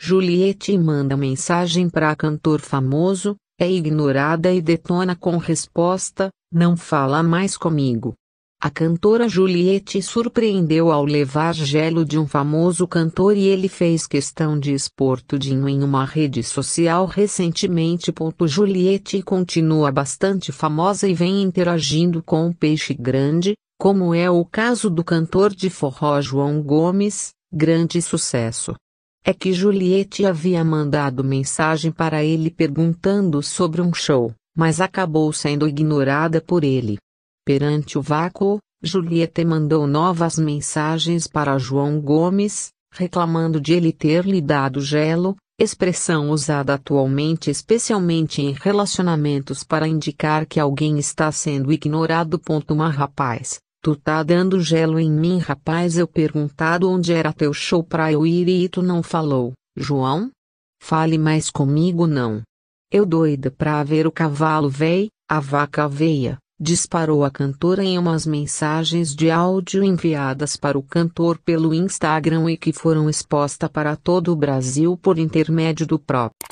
Juliette manda mensagem para cantor famoso, é ignorada e detona com resposta: não fala mais comigo. A cantora Juliette surpreendeu ao levar gelo de um famoso cantor e ele fez questão de expor tudinho em uma rede social recentemente. Juliette continua bastante famosa e vem interagindo com o peixe grande, como é o caso do cantor de forró João Gomes, grande sucesso. É que Juliette havia mandado mensagem para ele perguntando sobre um show, mas acabou sendo ignorada por ele. Perante o vácuo, Juliette mandou novas mensagens para João Gomes, reclamando de ele ter lhe dado gelo, expressão usada atualmente especialmente em relacionamentos para indicar que alguém está sendo ignorado. Uma rapaz, Tu tá dando gelo em mim, rapaz. Eu perguntado onde era teu show pra eu ir e tu não falou, João? Fale mais comigo, não. Eu doida pra ver o cavalo véi, a vaca veia, disparou a cantora em umas mensagens de áudio enviadas para o cantor pelo Instagram e que foram expostas para todo o Brasil por intermédio do próprio.